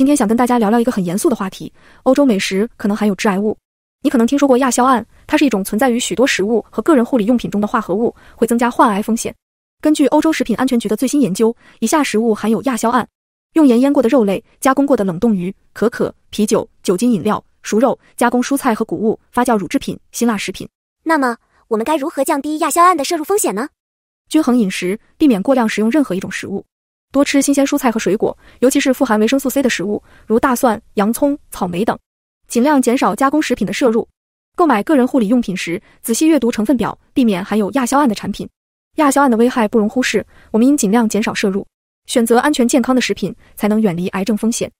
今天想跟大家聊聊一个很严肃的话题：欧洲美食可能含有致癌物。你可能听说过亚硝胺，它是一种存在于许多食物和个人护理用品中的化合物，会增加患癌风险。根据欧洲食品安全局的最新研究，以下食物含有亚硝胺：用盐腌过的肉类、加工过的冷冻鱼、可可、啤酒、酒精饮料、熟肉、加工蔬菜和谷物、发酵乳制品、辛辣食品。那么，我们该如何降低亚硝胺的摄入风险呢？均衡饮食，避免过量食用任何一种食物。多吃新鲜蔬菜和水果，尤其是富含维生素 C 的食物，如大蒜、洋葱、草莓等。尽量减少加工食品的摄入。购买个人护理用品时，仔细阅读成分表，避免含有亚硝胺的产品。亚硝胺的危害不容忽视，我们应尽量减少摄入，选择安全健康的食品，才能远离癌症风险。